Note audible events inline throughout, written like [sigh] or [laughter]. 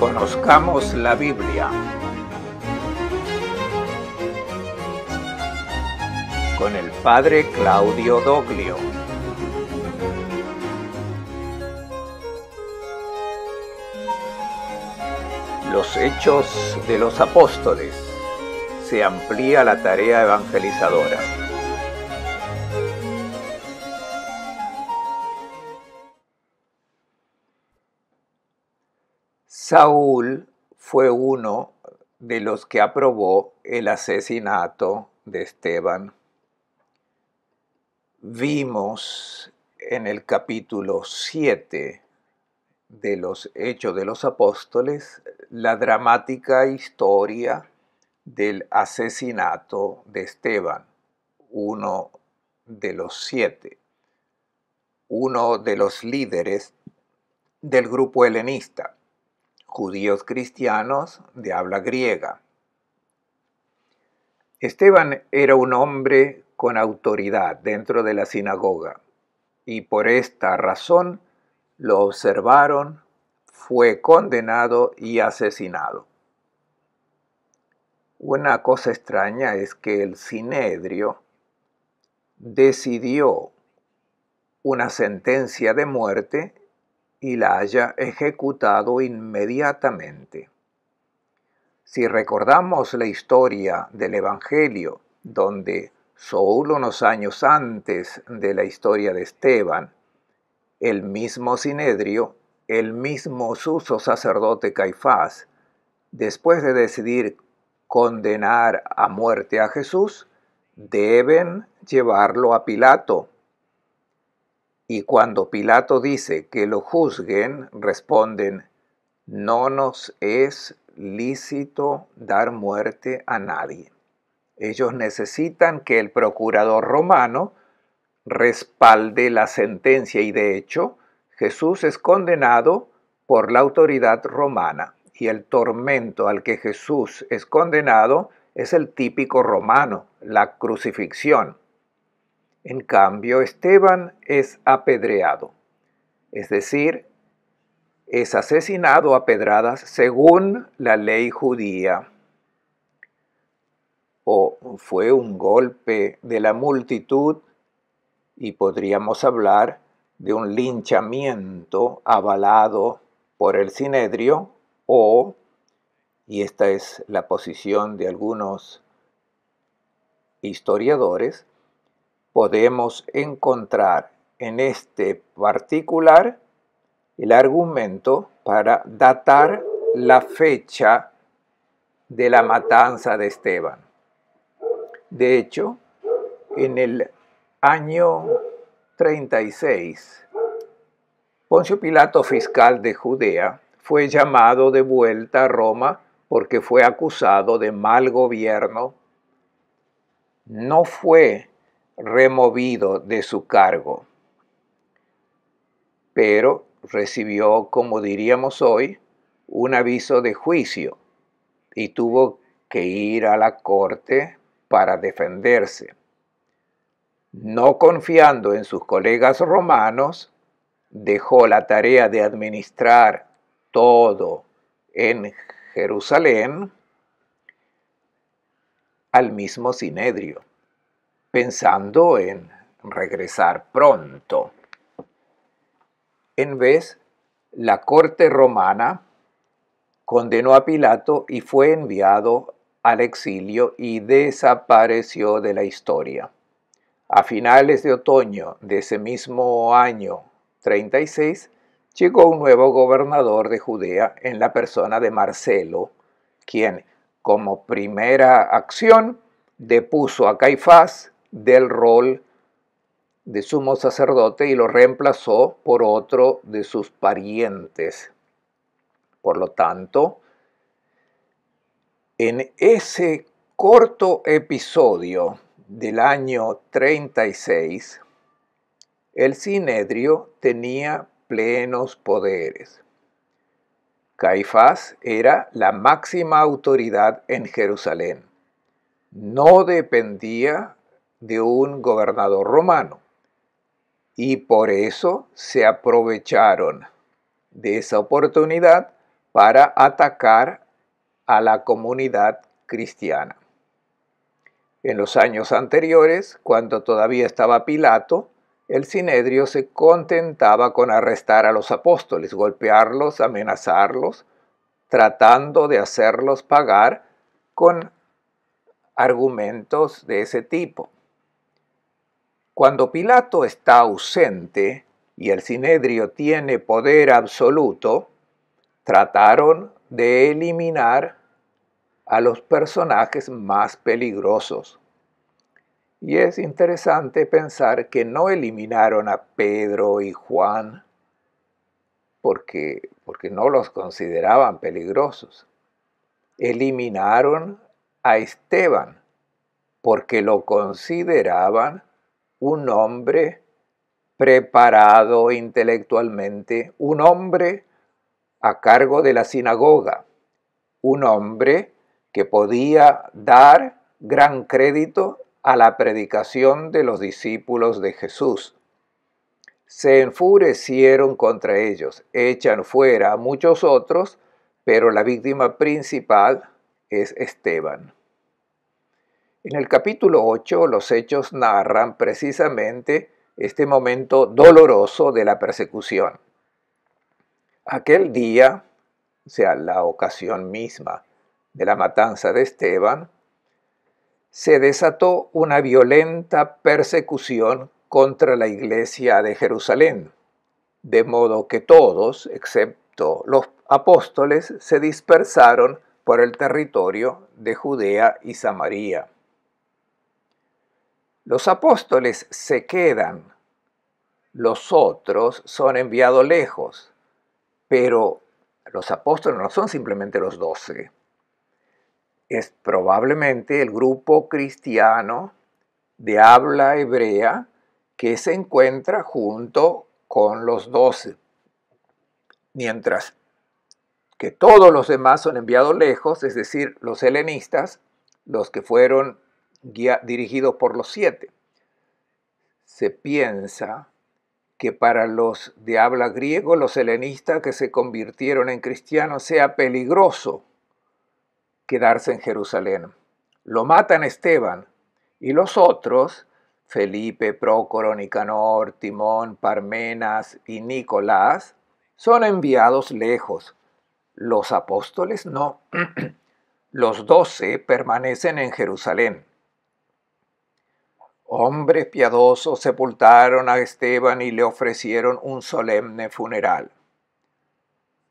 Conozcamos la Biblia. Con el Padre Claudio Doglio. Los Hechos de los Apóstoles. Se amplía la tarea evangelizadora. Saúl fue uno de los que aprobó el asesinato de Esteban. Vimos en el capítulo 7 de los Hechos de los Apóstoles la dramática historia del asesinato de Esteban, uno de los siete, uno de los líderes del grupo helenista judíos cristianos de habla griega. Esteban era un hombre con autoridad dentro de la sinagoga y por esta razón lo observaron, fue condenado y asesinado. Una cosa extraña es que el Sinedrio decidió una sentencia de muerte y la haya ejecutado inmediatamente. Si recordamos la historia del Evangelio, donde solo unos años antes de la historia de Esteban, el mismo Sinedrio, el mismo suso sacerdote Caifás, después de decidir condenar a muerte a Jesús, deben llevarlo a Pilato y cuando Pilato dice que lo juzguen, responden, no nos es lícito dar muerte a nadie. Ellos necesitan que el procurador romano respalde la sentencia y de hecho Jesús es condenado por la autoridad romana y el tormento al que Jesús es condenado es el típico romano, la crucifixión. En cambio, Esteban es apedreado, es decir, es asesinado a pedradas según la ley judía. O fue un golpe de la multitud y podríamos hablar de un linchamiento avalado por el Sinedrio o, y esta es la posición de algunos historiadores, podemos encontrar en este particular el argumento para datar la fecha de la matanza de Esteban. De hecho, en el año 36, Poncio Pilato, fiscal de Judea, fue llamado de vuelta a Roma porque fue acusado de mal gobierno. No fue removido de su cargo, pero recibió, como diríamos hoy, un aviso de juicio y tuvo que ir a la corte para defenderse. No confiando en sus colegas romanos, dejó la tarea de administrar todo en Jerusalén al mismo Sinedrio pensando en regresar pronto. En vez, la corte romana condenó a Pilato y fue enviado al exilio y desapareció de la historia. A finales de otoño de ese mismo año 36, llegó un nuevo gobernador de Judea en la persona de Marcelo, quien, como primera acción, depuso a Caifás, del rol de sumo sacerdote y lo reemplazó por otro de sus parientes. Por lo tanto, en ese corto episodio del año 36, el Sinedrio tenía plenos poderes. Caifás era la máxima autoridad en Jerusalén. No dependía de un gobernador romano. Y por eso se aprovecharon de esa oportunidad para atacar a la comunidad cristiana. En los años anteriores, cuando todavía estaba Pilato, el Sinedrio se contentaba con arrestar a los apóstoles, golpearlos, amenazarlos, tratando de hacerlos pagar con argumentos de ese tipo. Cuando Pilato está ausente y el Sinedrio tiene poder absoluto, trataron de eliminar a los personajes más peligrosos. Y es interesante pensar que no eliminaron a Pedro y Juan porque, porque no los consideraban peligrosos. Eliminaron a Esteban porque lo consideraban un hombre preparado intelectualmente, un hombre a cargo de la sinagoga, un hombre que podía dar gran crédito a la predicación de los discípulos de Jesús. Se enfurecieron contra ellos, echan fuera a muchos otros, pero la víctima principal es Esteban. En el capítulo 8 los hechos narran precisamente este momento doloroso de la persecución. Aquel día, o sea, la ocasión misma de la matanza de Esteban, se desató una violenta persecución contra la iglesia de Jerusalén, de modo que todos, excepto los apóstoles, se dispersaron por el territorio de Judea y Samaria. Los apóstoles se quedan, los otros son enviados lejos, pero los apóstoles no son simplemente los doce. Es probablemente el grupo cristiano de habla hebrea que se encuentra junto con los doce, mientras que todos los demás son enviados lejos, es decir, los helenistas, los que fueron dirigidos por los siete. Se piensa que para los de habla griego, los helenistas que se convirtieron en cristianos, sea peligroso quedarse en Jerusalén. Lo matan Esteban y los otros, Felipe, Prócoro, Nicanor, Timón, Parmenas y Nicolás, son enviados lejos. Los apóstoles no. [clears throat] los doce permanecen en Jerusalén. Hombres piadosos sepultaron a Esteban y le ofrecieron un solemne funeral.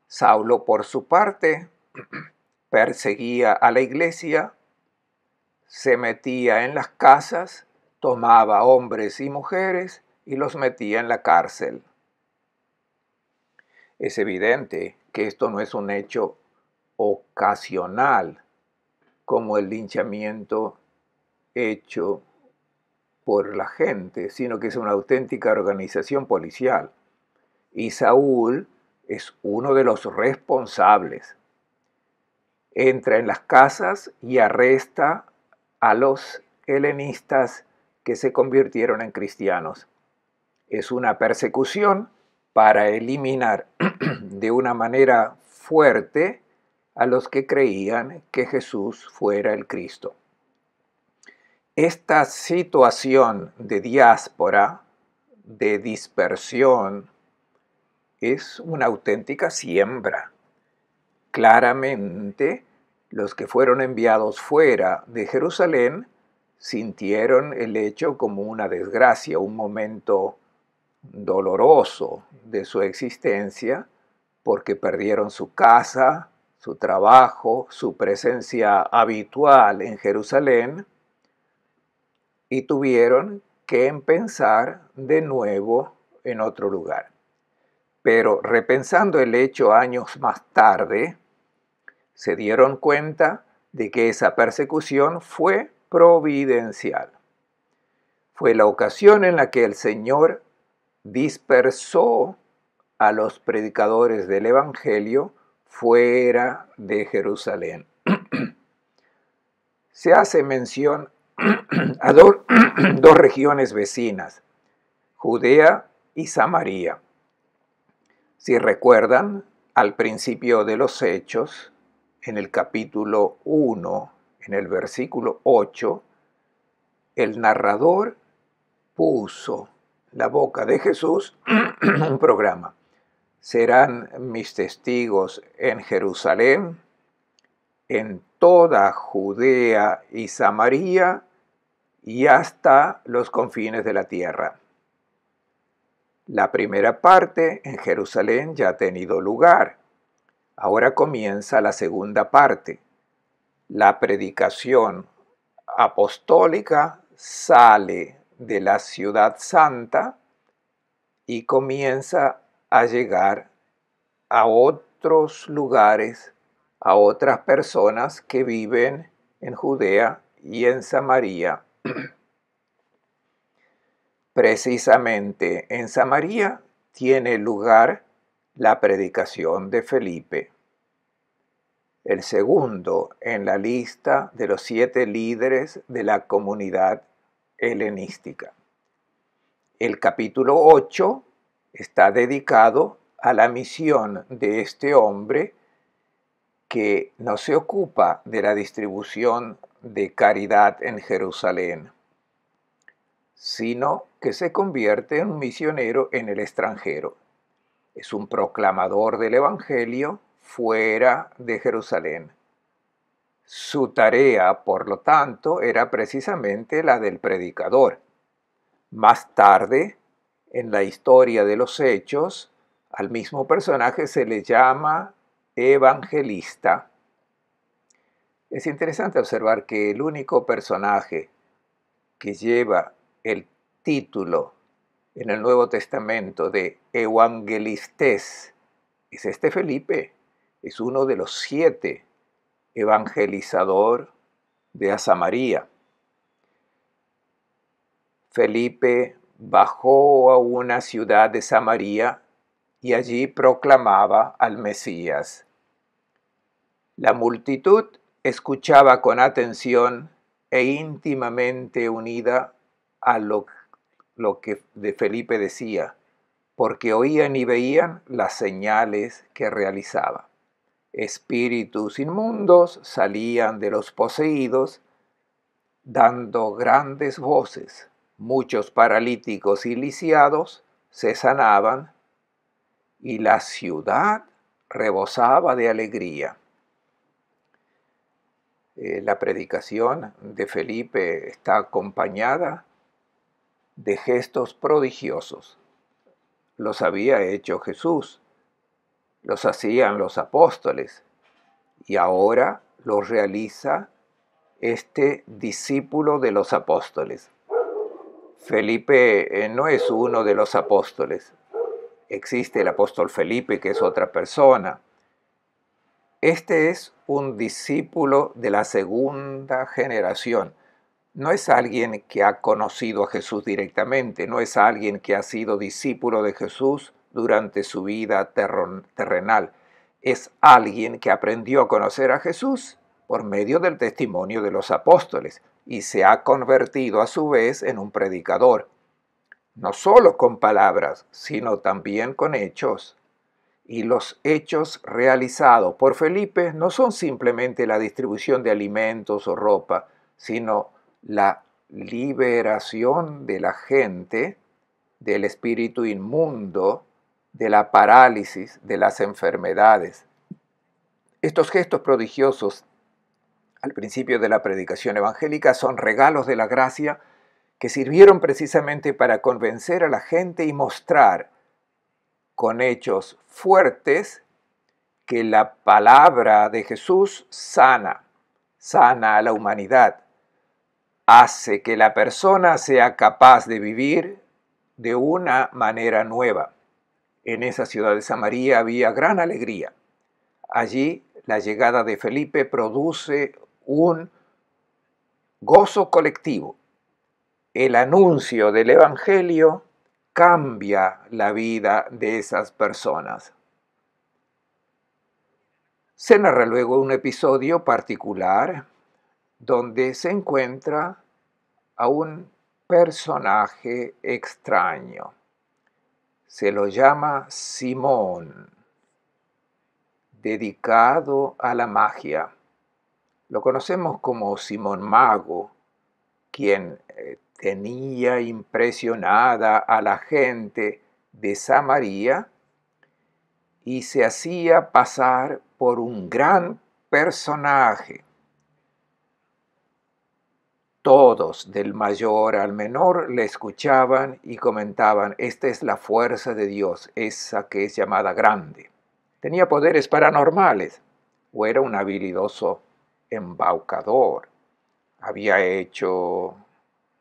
Saulo, por su parte, [clears throat] perseguía a la iglesia, se metía en las casas, tomaba hombres y mujeres y los metía en la cárcel. Es evidente que esto no es un hecho ocasional como el linchamiento hecho la gente, sino que es una auténtica organización policial. Y Saúl es uno de los responsables. Entra en las casas y arresta a los helenistas que se convirtieron en cristianos. Es una persecución para eliminar [clears throat] de una manera fuerte a los que creían que Jesús fuera el Cristo. Esta situación de diáspora, de dispersión, es una auténtica siembra. Claramente, los que fueron enviados fuera de Jerusalén sintieron el hecho como una desgracia, un momento doloroso de su existencia, porque perdieron su casa, su trabajo, su presencia habitual en Jerusalén, y tuvieron que empezar de nuevo en otro lugar. Pero repensando el hecho años más tarde, se dieron cuenta de que esa persecución fue providencial. Fue la ocasión en la que el Señor dispersó a los predicadores del Evangelio fuera de Jerusalén. [clears throat] se hace mención [clears throat] a [clears throat] dos, regiones vecinas, Judea y Samaria. Si recuerdan, al principio de los Hechos, en el capítulo 1, en el versículo 8, el narrador puso la boca de Jesús [clears throat] un programa. Serán mis testigos en Jerusalén, en toda Judea y Samaria y hasta los confines de la tierra. La primera parte en Jerusalén ya ha tenido lugar. Ahora comienza la segunda parte. La predicación apostólica sale de la ciudad santa y comienza a llegar a otros lugares, a otras personas que viven en Judea y en Samaria [clears throat] Precisamente en Samaria tiene lugar la predicación de Felipe, el segundo en la lista de los siete líderes de la comunidad helenística. El capítulo 8 está dedicado a la misión de este hombre que no se ocupa de la distribución de caridad en Jerusalén, sino que se convierte en un misionero en el extranjero. Es un proclamador del Evangelio fuera de Jerusalén. Su tarea, por lo tanto, era precisamente la del predicador. Más tarde, en la historia de los hechos, al mismo personaje se le llama evangelista es interesante observar que el único personaje que lleva el título en el Nuevo Testamento de evangelistes es este Felipe. Es uno de los siete evangelizadores de Samaria. Felipe bajó a una ciudad de Samaria y allí proclamaba al Mesías. La multitud escuchaba con atención e íntimamente unida a lo, que de Felipe decía, porque oían y veían las señales que realizaba. Espíritus inmundos salían de los poseídos, dando grandes voces. Muchos paralíticos y lisiados se sanaban, y la ciudad rebosaba de alegría. Eh, la predicación de Felipe está acompañada de gestos prodigiosos. Los había hecho Jesús, los hacían los apóstoles y ahora los realiza este discípulo de los apóstoles. Felipe eh, no es uno de los apóstoles. Existe el apóstol Felipe, que es otra persona. Este es un discípulo de la segunda generación. No es alguien que ha conocido a Jesús directamente, no es alguien que ha sido discípulo de Jesús durante su vida terrenal. Es alguien que aprendió a conocer a Jesús por medio del testimonio de los apóstoles y se ha convertido a su vez en un predicador, no solo con palabras, sino también con hechos y los hechos realizados por Felipe no son simplemente la distribución de alimentos o ropa, sino la liberación de la gente del espíritu inmundo, de la parálisis, de las enfermedades. Estos gestos prodigiosos al principio de la predicación evangélica son regalos de la gracia que sirvieron precisamente para convencer a la gente y mostrar con hechos fuertes que la palabra de Jesús sana, sana a la humanidad, hace que la persona sea capaz de vivir de una manera nueva. En esa ciudad de Samaría había gran alegría. Allí la llegada de Felipe produce un gozo colectivo. El anuncio del Evangelio cambia la vida de esas personas. Se narra luego un episodio particular donde se encuentra a un personaje extraño. Se lo llama Simón, dedicado a la magia. Lo conocemos como Simón Mago, quien tenía impresionada a la gente de Samaria y se hacía pasar por un gran personaje. Todos, del mayor al menor, le escuchaban y comentaban, esta es la fuerza de Dios, esa que es llamada grande. Tenía poderes paranormales o era un habilidoso embaucador. Había hecho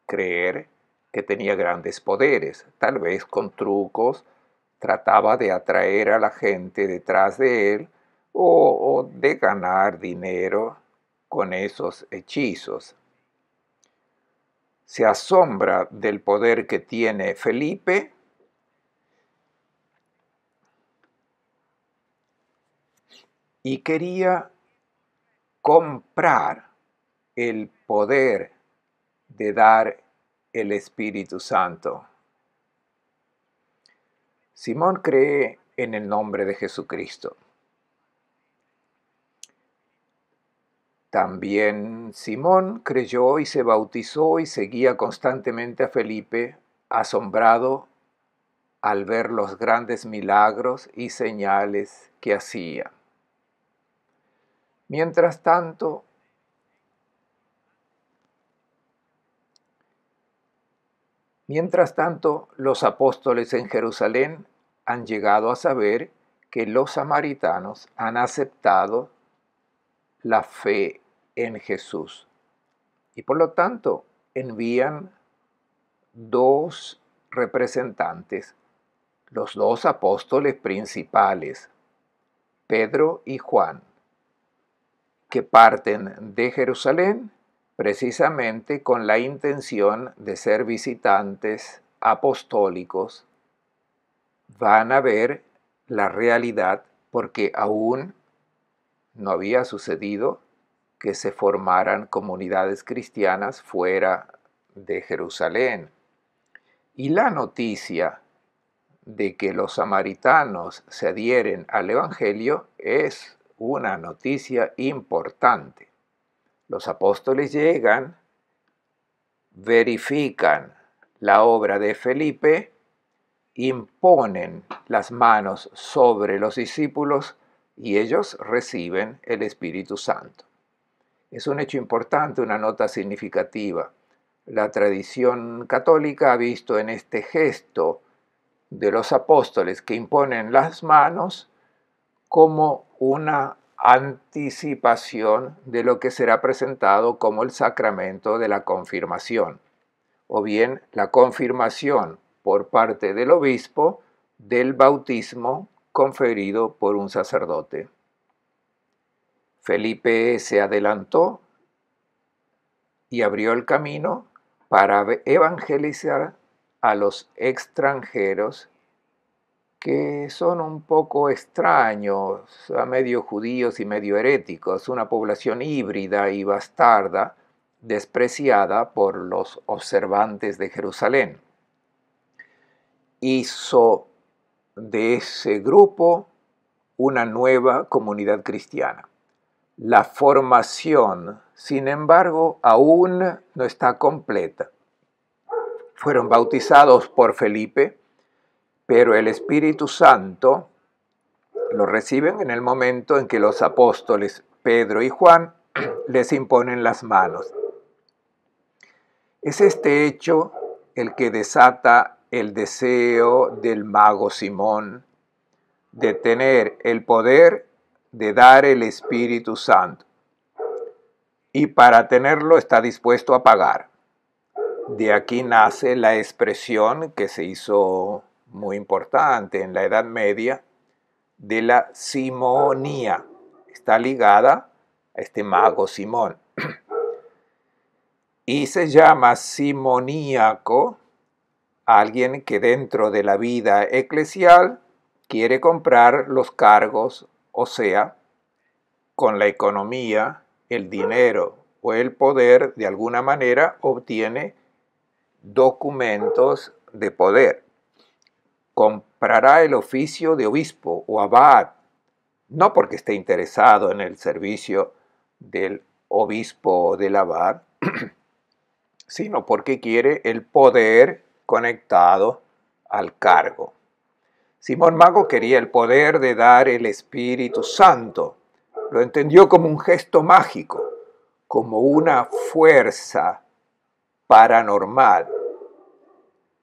creer que tenía grandes poderes, tal vez con trucos, trataba de atraer a la gente detrás de él o, de ganar dinero con esos hechizos. Se asombra del poder que tiene Felipe y quería comprar el poder de dar el Espíritu Santo. Simón cree en el nombre de Jesucristo. También Simón creyó y se bautizó y seguía constantemente a Felipe, asombrado al ver los grandes milagros y señales que hacía. Mientras tanto, Mientras tanto, los apóstoles en Jerusalén han llegado a saber que los samaritanos han aceptado la fe en Jesús. Y por lo tanto, envían dos representantes, los dos apóstoles principales, Pedro y Juan, que parten de Jerusalén precisamente con la intención de ser visitantes apostólicos, van a ver la realidad porque aún no había sucedido que se formaran comunidades cristianas fuera de Jerusalén. Y la noticia de que los samaritanos se adhieren al Evangelio es una noticia importante. Los apóstoles llegan, verifican la obra de Felipe, imponen las manos sobre los discípulos y ellos reciben el Espíritu Santo. Es un hecho importante, una nota significativa. La tradición católica ha visto en este gesto de los apóstoles que imponen las manos como una anticipación de lo que será presentado como el sacramento de la confirmación, o bien la confirmación por parte del obispo del bautismo conferido por un sacerdote. Felipe se adelantó y abrió el camino para evangelizar a los extranjeros que son un poco extraños, a medio judíos y medio heréticos, una población híbrida y bastarda, despreciada por los observantes de Jerusalén. Hizo de ese grupo una nueva comunidad cristiana. La formación, sin embargo, aún no está completa. Fueron bautizados por Felipe, pero el Espíritu Santo lo reciben en el momento en que los apóstoles Pedro y Juan [clears throat] les imponen las manos. Es este hecho el que desata el deseo del mago Simón de tener el poder de dar el Espíritu Santo. Y para tenerlo está dispuesto a pagar. De aquí nace la expresión que se hizo muy importante en la Edad Media de la simonía. Está ligada a este mago Simón. Y se llama simoníaco alguien que dentro de la vida eclesial quiere comprar los cargos, o sea, con la economía, el dinero o el poder, de alguna manera obtiene documentos de poder comprará el oficio de obispo o abad, no porque esté interesado en el servicio del obispo o del abad, [clears throat] sino porque quiere el poder conectado al cargo. Simón Mago quería el poder de dar el Espíritu Santo. Lo entendió como un gesto mágico, como una fuerza paranormal.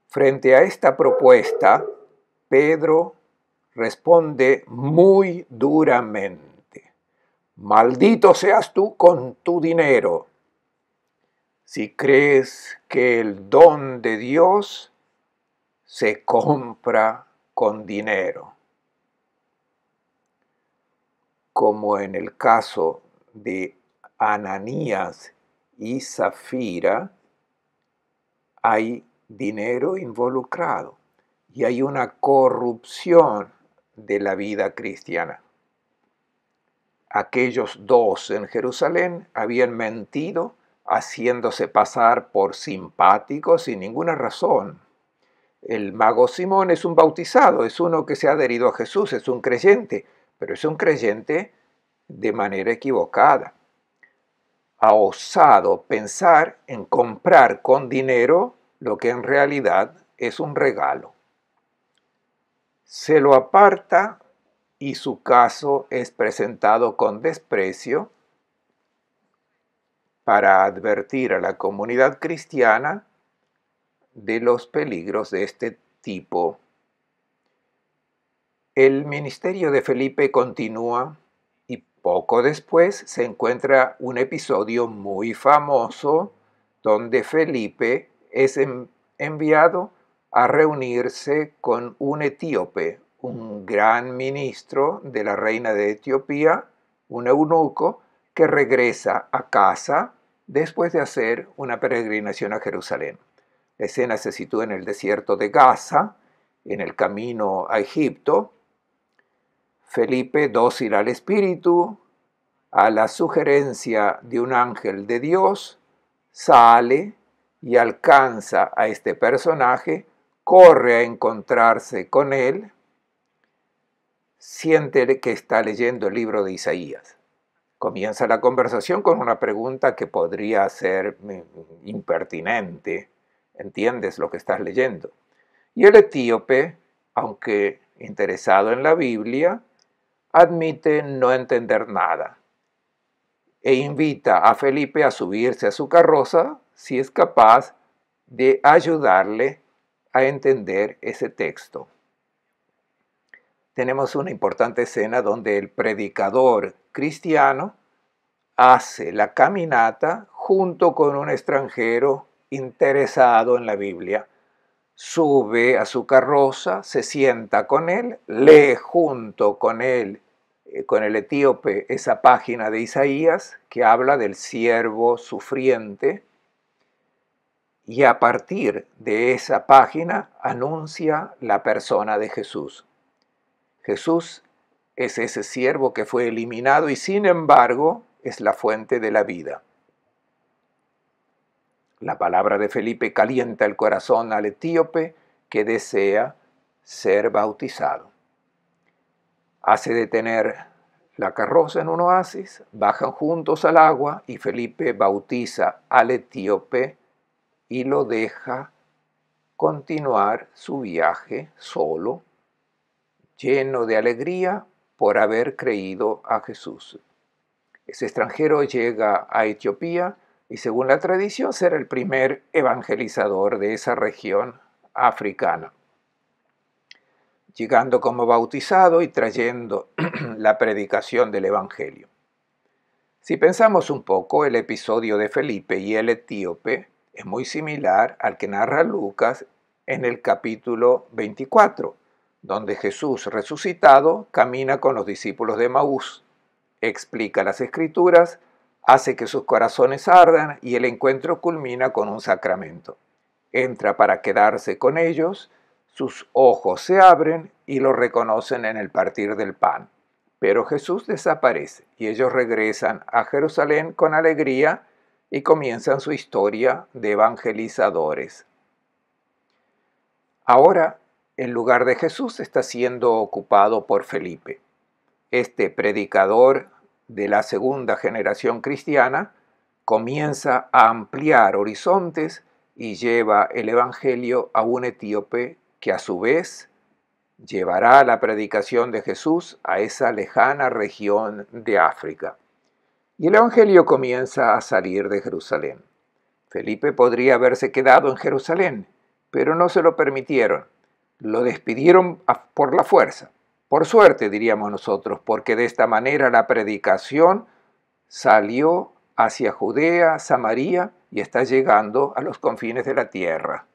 Frente a esta propuesta, Pedro responde muy duramente, maldito seas tú con tu dinero. Si crees que el don de Dios se compra con dinero, como en el caso de Ananías y Zafira, hay dinero involucrado y hay una corrupción de la vida cristiana. Aquellos dos en Jerusalén habían mentido haciéndose pasar por simpáticos sin ninguna razón. El mago Simón es un bautizado, es uno que se ha adherido a Jesús, es un creyente, pero es un creyente de manera equivocada. Ha osado pensar en comprar con dinero lo que en realidad es un regalo se lo aparta y su caso es presentado con desprecio para advertir a la comunidad cristiana de los peligros de este tipo. El ministerio de Felipe continúa y poco después se encuentra un episodio muy famoso donde Felipe es enviado a reunirse con un etíope, un gran ministro de la reina de Etiopía, un eunuco, que regresa a casa después de hacer una peregrinación a Jerusalén. La escena se sitúa en el desierto de Gaza, en el camino a Egipto. Felipe, dócil al espíritu, a la sugerencia de un ángel de Dios, sale y alcanza a este personaje corre a encontrarse con él, siente que está leyendo el libro de Isaías. Comienza la conversación con una pregunta que podría ser mm, impertinente. ¿Entiendes lo que estás leyendo? Y el etíope, aunque interesado en la Biblia, admite no entender nada e invita a Felipe a subirse a su carroza si es capaz de ayudarle a entender ese texto. Tenemos una importante escena donde el predicador cristiano hace la caminata junto con un extranjero interesado en la Biblia. Sube a su carroza, se sienta con él, lee junto con él, eh, con el etíope, esa página de Isaías que habla del siervo sufriente, y a partir de esa página anuncia la persona de Jesús. Jesús es ese siervo que fue eliminado y sin embargo es la fuente de la vida. La palabra de Felipe calienta el corazón al etíope que desea ser bautizado. Hace detener la carroza en un oasis, bajan juntos al agua y Felipe bautiza al etíope y lo deja continuar su viaje solo, lleno de alegría por haber creído a Jesús. Ese extranjero llega a Etiopía y según la tradición será el primer evangelizador de esa región africana. Llegando como bautizado y trayendo [clears throat] la predicación del Evangelio. Si pensamos un poco, el episodio de Felipe y el etíope es muy similar al que narra Lucas en el capítulo 24, donde Jesús resucitado camina con los discípulos de Maús, explica las escrituras, hace que sus corazones ardan y el encuentro culmina con un sacramento. Entra para quedarse con ellos, sus ojos se abren y lo reconocen en el partir del pan. Pero Jesús desaparece y ellos regresan a Jerusalén con alegría y comienzan su historia de evangelizadores. Ahora el lugar de Jesús está siendo ocupado por Felipe. Este predicador de la segunda generación cristiana comienza a ampliar horizontes y lleva el Evangelio a un etíope que a su vez llevará la predicación de Jesús a esa lejana región de África. Y el Evangelio comienza a salir de Jerusalén. Felipe podría haberse quedado en Jerusalén, pero no se lo permitieron. Lo despidieron por la fuerza. Por suerte, diríamos nosotros, porque de esta manera la predicación salió hacia Judea, Samaria y está llegando a los confines de la tierra.